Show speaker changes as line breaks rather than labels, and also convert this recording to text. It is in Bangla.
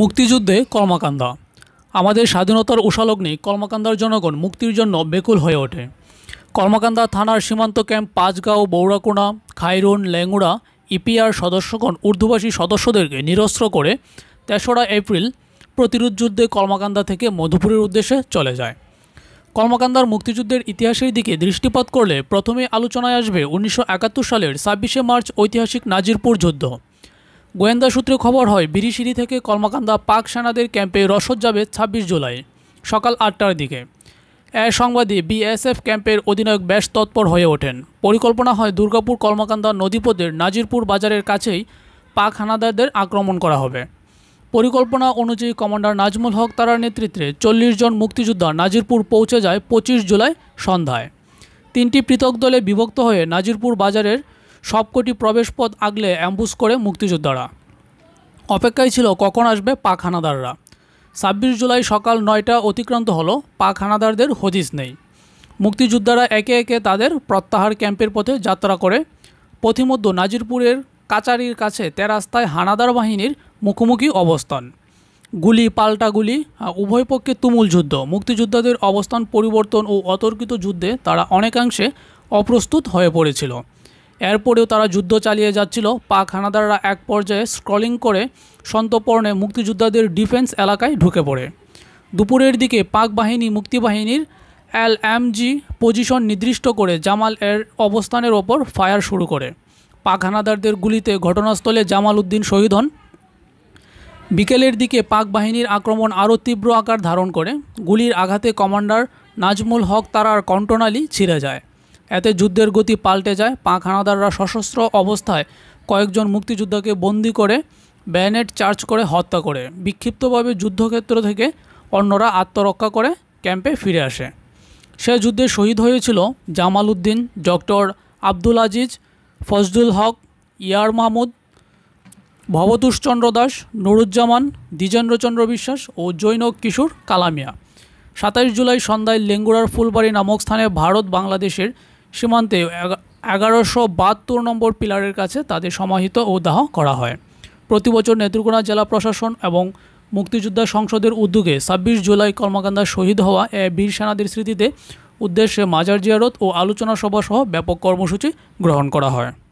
মুক্তিযুদ্ধে কর্মকান্দা আমাদের স্বাধীনতার উষালগ্নি কর্মকান্দার জনগণ মুক্তির জন্য বেকুল হয়ে ওঠে কর্মকান্দা থানার সীমান্ত ক্যাম্প পাঁচগাঁও বৌরাকোনা খাইরুন ল্যাঙ্গুড়া ইপিআর সদস্যগণ উর্দুভাষী সদস্যদেরকে নিরস্ত্র করে তেসরা এপ্রিল প্রতিরোধ যুদ্ধে কর্মকান্দা থেকে মধুপুরের উদ্দেশ্যে চলে যায় কর্মকান্দার মুক্তিযুদ্ধের ইতিহাসের দিকে দৃষ্টিপাত করলে প্রথমে আলোচনায় আসবে উনিশশো সালের ছাব্বিশে মার্চ ঐতিহাসিক নাজিরপুর যুদ্ধ গোয়েন্দা সূত্রে খবর হয় বিরিশিরি থেকে কর্মকান্দা পাক সেনাদের ক্যাম্পে রসদ যাবে ছাব্বিশ জুলাই সকাল আটটার দিকে এ সংবাদে বিএসএফ ক্যাম্পের অধিনায়ক বেশ তৎপর হয়ে ওঠেন পরিকল্পনা হয় দুর্গাপুর কর্মকান্দা নদীপদের নাজিরপুর বাজারের কাছেই পাক হানাদারদের আক্রমণ করা হবে পরিকল্পনা অনুযায়ী কমান্ডার নাজমুল হক তারার নেতৃত্বে চল্লিশ জন মুক্তিযোদ্ধা নাজিরপুর পৌঁছে যায় পঁচিশ জুলাই সন্ধ্যায় তিনটি পৃথক দলে বিভক্ত হয়ে নাজিরপুর বাজারের সবকটি প্রবেশপথ আগলে অ্যাম্বুস করে মুক্তিযোদ্ধারা অপেক্ষায় ছিল কখন আসবে পাক হানাদাররা ছাব্বিশ জুলাই সকাল নয়টা অতিক্রান্ত হলো পাক হানাদারদের হদিস নেই মুক্তিযোদ্ধারা একে একে তাদের প্রত্যাহার ক্যাম্পের পথে যাত্রা করে পথিমধ্য নাজিরপুরের কাচারির কাছে তেরাস্তায় হানাদার বাহিনীর মুখোমুখি অবস্থান গুলি পাল্টা গুলি উভয় পক্ষে তুমুল যুদ্ধ মুক্তিযোদ্ধাদের অবস্থান পরিবর্তন ও অতর্কিত যুদ্ধে তারা অনেকাংশে অপ্রস্তুত হয়ে পড়েছিল এরপরেও তারা যুদ্ধ চালিয়ে যাচ্ছিল পাক হানাদাররা এক পর্যায়ে স্ক্রলিং করে সন্তপর্ণে মুক্তিযোদ্ধাদের ডিফেন্স এলাকায় ঢুকে পড়ে দুপুরের দিকে পাক বাহিনী মুক্তিবাহিনীর এল জি পজিশন নির্দিষ্ট করে জামাল এর অবস্থানের ওপর ফায়ার শুরু করে পাক হানাদারদের গুলিতে ঘটনাস্থলে জামাল উদ্দিন শহীদ হন বিকেলের দিকে পাক বাহিনীর আক্রমণ আরও তীব্র আকার ধারণ করে গুলির আঘাতে কমান্ডার নাজমুল হক তারার কণ্ঠনালী ছিঁড়ে যায় এতে যুদ্ধের গতি পাল্টে যায় পাক হানাদাররা সশস্ত্র অবস্থায় কয়েকজন মুক্তিযোদ্ধাকে বন্দি করে ব্যানেট চার্জ করে হত্যা করে বিক্ষিপ্তভাবে যুদ্ধক্ষেত্র থেকে অন্যরা আত্মরক্ষা করে ক্যাম্পে ফিরে আসে সে যুদ্ধে শহীদ হয়েছিল জামাল উদ্দিন ডক্টর আব্দুল আজিজ ফজলুল হক ইয়ার মাহমুদ ভবতুষচন্দ্র দাস নুরুজ্জামান দ্বিজেন্দ্রচন্দ্র বিশ্বাস ও জৈন কিশোর কালামিয়া সাতাইশ জুলাই সন্ধ্যায় লেঙ্গুড়ার ফুলবাড়ি নামক স্থানে ভারত বাংলাদেশের সীমান্তে এগারোশো বাহাত্তর নম্বর পিলারের কাছে তাদের সমাহিত ও দাহ করা হয় প্রতি বছর নেত্রকোনা জেলা প্রশাসন এবং মুক্তিযোদ্ধা সংসদের উদ্যোগে ছাব্বিশ জুলাই কর্মকান্ডা শহীদ হওয়া এ বীর সেনাদের স্মৃতিতে উদ্দেশ্যে মাজার জিয়ারত ও আলোচনা সভা সহ ব্যাপক কর্মসূচি গ্রহণ করা হয়